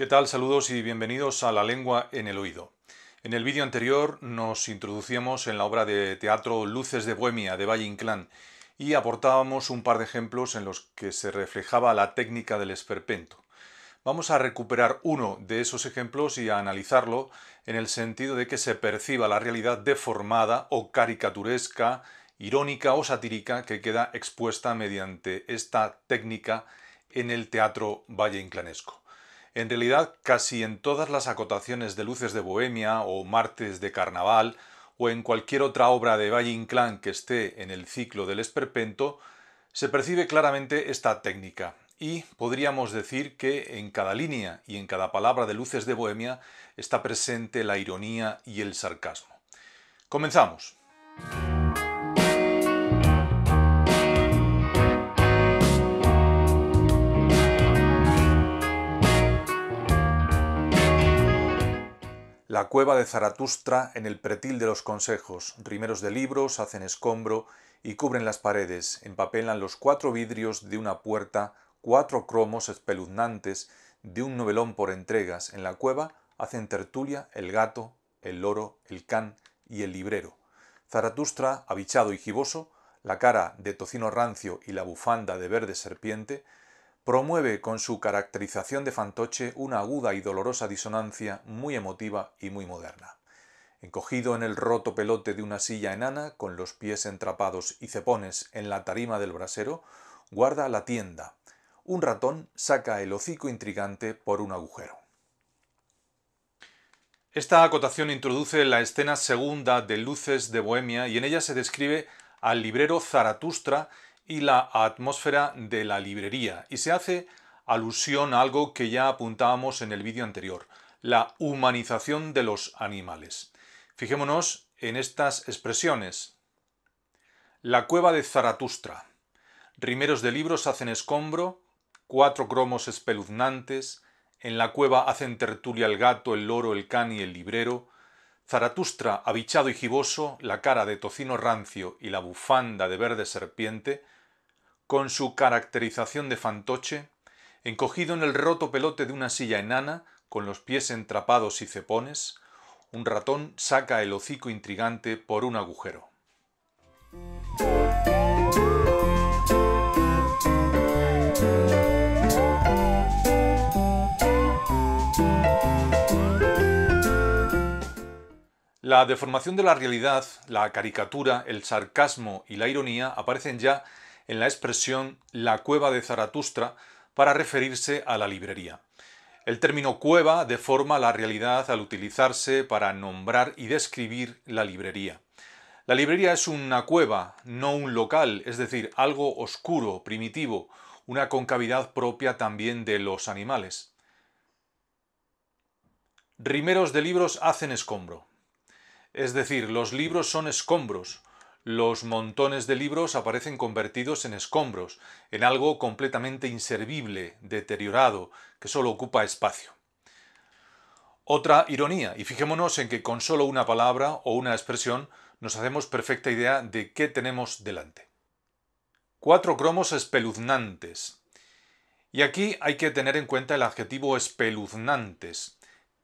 ¿Qué tal? Saludos y bienvenidos a La lengua en el oído. En el vídeo anterior nos introducíamos en la obra de teatro Luces de Bohemia de Valle Inclán y aportábamos un par de ejemplos en los que se reflejaba la técnica del esperpento. Vamos a recuperar uno de esos ejemplos y a analizarlo en el sentido de que se perciba la realidad deformada o caricaturesca, irónica o satírica que queda expuesta mediante esta técnica en el teatro valle inclanesco. En realidad, casi en todas las acotaciones de Luces de Bohemia o Martes de Carnaval o en cualquier otra obra de Valle Inclán que esté en el ciclo del esperpento, se percibe claramente esta técnica y podríamos decir que en cada línea y en cada palabra de Luces de Bohemia está presente la ironía y el sarcasmo. Comenzamos. La cueva de Zaratustra en el pretil de los consejos, rimeros de libros, hacen escombro y cubren las paredes, empapelan los cuatro vidrios de una puerta, cuatro cromos espeluznantes de un novelón por entregas. En la cueva hacen tertulia el gato, el loro, el can y el librero. Zaratustra, avichado y giboso, la cara de tocino rancio y la bufanda de verde serpiente, promueve con su caracterización de fantoche una aguda y dolorosa disonancia muy emotiva y muy moderna. Encogido en el roto pelote de una silla enana, con los pies entrapados y cepones en la tarima del brasero, guarda la tienda. Un ratón saca el hocico intrigante por un agujero. Esta acotación introduce la escena segunda de Luces de Bohemia y en ella se describe al librero Zaratustra y la atmósfera de la librería, y se hace alusión a algo que ya apuntábamos en el vídeo anterior, la humanización de los animales. Fijémonos en estas expresiones. La cueva de Zaratustra. Rimeros de libros hacen escombro, cuatro cromos espeluznantes, en la cueva hacen tertulia el gato, el loro, el can y el librero, Zaratustra, habichado y giboso, la cara de tocino rancio y la bufanda de verde serpiente, con su caracterización de fantoche, encogido en el roto pelote de una silla enana, con los pies entrapados y cepones, un ratón saca el hocico intrigante por un agujero. La deformación de la realidad, la caricatura, el sarcasmo y la ironía aparecen ya en la expresión la cueva de Zaratustra para referirse a la librería. El término cueva deforma la realidad al utilizarse para nombrar y describir la librería. La librería es una cueva, no un local, es decir, algo oscuro, primitivo, una concavidad propia también de los animales. Rimeros de libros hacen escombro. Es decir, los libros son escombros, los montones de libros aparecen convertidos en escombros, en algo completamente inservible, deteriorado, que solo ocupa espacio. Otra ironía, y fijémonos en que con solo una palabra o una expresión nos hacemos perfecta idea de qué tenemos delante. Cuatro cromos espeluznantes. Y aquí hay que tener en cuenta el adjetivo espeluznantes,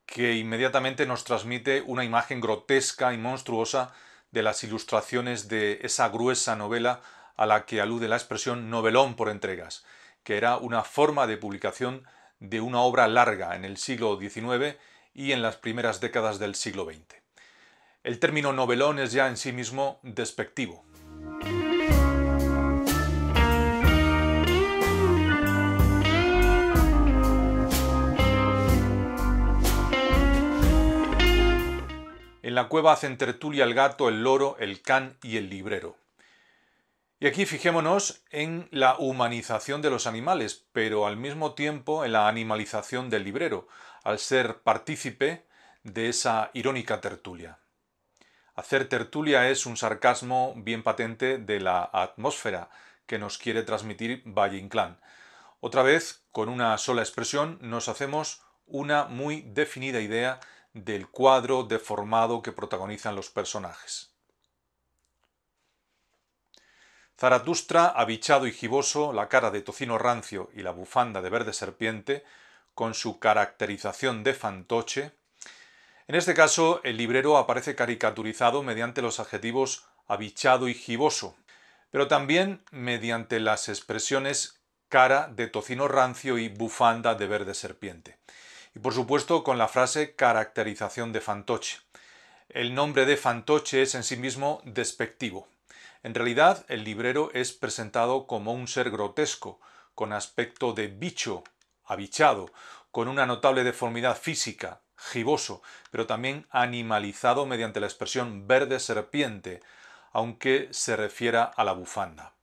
que inmediatamente nos transmite una imagen grotesca y monstruosa de las ilustraciones de esa gruesa novela a la que alude la expresión novelón por entregas, que era una forma de publicación de una obra larga en el siglo XIX y en las primeras décadas del siglo XX. El término novelón es ya en sí mismo despectivo, la cueva hacen tertulia el gato, el loro, el can y el librero. Y aquí fijémonos en la humanización de los animales, pero al mismo tiempo en la animalización del librero, al ser partícipe de esa irónica tertulia. Hacer tertulia es un sarcasmo bien patente de la atmósfera que nos quiere transmitir Valle Inclán. Otra vez, con una sola expresión, nos hacemos una muy definida idea del cuadro deformado que protagonizan los personajes. Zaratustra, avichado y giboso, la cara de tocino rancio y la bufanda de verde serpiente, con su caracterización de fantoche. En este caso, el librero aparece caricaturizado mediante los adjetivos avichado y giboso, pero también mediante las expresiones cara de tocino rancio y bufanda de verde serpiente y por supuesto con la frase caracterización de fantoche. El nombre de fantoche es en sí mismo despectivo. En realidad, el librero es presentado como un ser grotesco, con aspecto de bicho, avichado con una notable deformidad física, giboso, pero también animalizado mediante la expresión verde serpiente, aunque se refiera a la bufanda.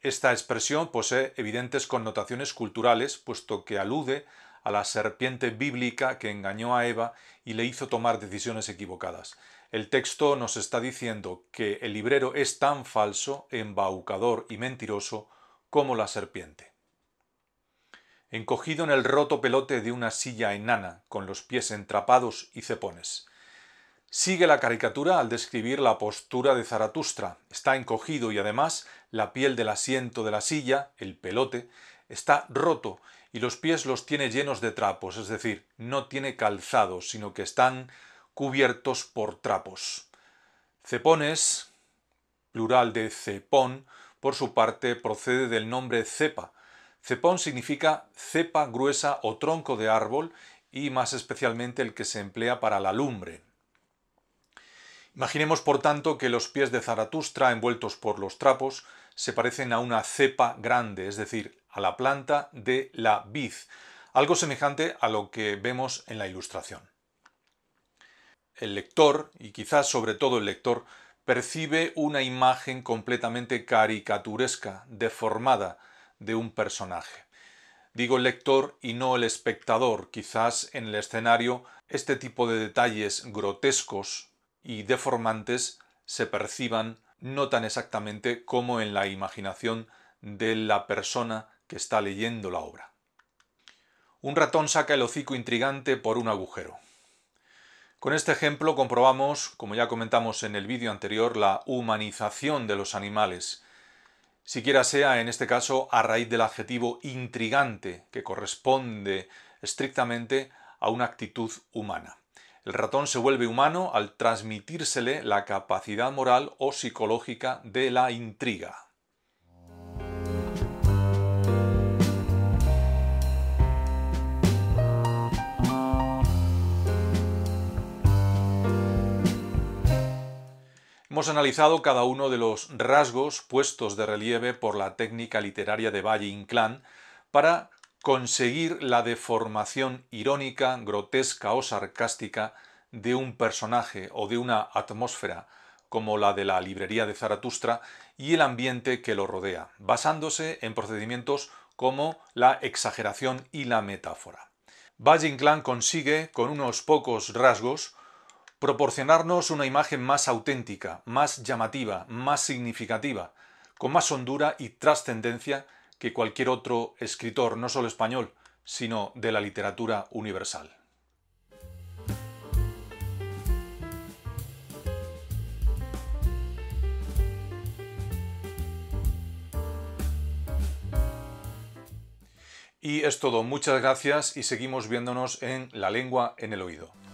Esta expresión posee evidentes connotaciones culturales, puesto que alude a la serpiente bíblica que engañó a Eva y le hizo tomar decisiones equivocadas. El texto nos está diciendo que el librero es tan falso, embaucador y mentiroso como la serpiente. Encogido en el roto pelote de una silla enana, con los pies entrapados y cepones. Sigue la caricatura al describir la postura de Zaratustra. Está encogido y además la piel del asiento de la silla, el pelote, está roto y los pies los tiene llenos de trapos, es decir, no tiene calzado, sino que están cubiertos por trapos. Cepones, plural de cepón, por su parte procede del nombre cepa. Cepón significa cepa gruesa o tronco de árbol y más especialmente el que se emplea para la lumbre. Imaginemos, por tanto, que los pies de Zaratustra, envueltos por los trapos, se parecen a una cepa grande, es decir, a la planta de la vid, algo semejante a lo que vemos en la ilustración. El lector, y quizás sobre todo el lector, percibe una imagen completamente caricaturesca, deformada, de un personaje. Digo el lector y no el espectador. Quizás en el escenario este tipo de detalles grotescos y deformantes se perciban no tan exactamente como en la imaginación de la persona que está leyendo la obra. Un ratón saca el hocico intrigante por un agujero. Con este ejemplo comprobamos, como ya comentamos en el vídeo anterior, la humanización de los animales, siquiera sea en este caso a raíz del adjetivo intrigante, que corresponde estrictamente a una actitud humana. El ratón se vuelve humano al transmitírsele la capacidad moral o psicológica de la intriga. Hemos analizado cada uno de los rasgos puestos de relieve por la técnica literaria de Valle Inclán para conseguir la deformación irónica, grotesca o sarcástica de un personaje o de una atmósfera como la de la librería de Zaratustra y el ambiente que lo rodea, basándose en procedimientos como la exageración y la metáfora. Valle Inclán consigue, con unos pocos rasgos, proporcionarnos una imagen más auténtica, más llamativa, más significativa, con más hondura y trascendencia que cualquier otro escritor, no solo español, sino de la literatura universal. Y es todo, muchas gracias y seguimos viéndonos en La lengua en el oído.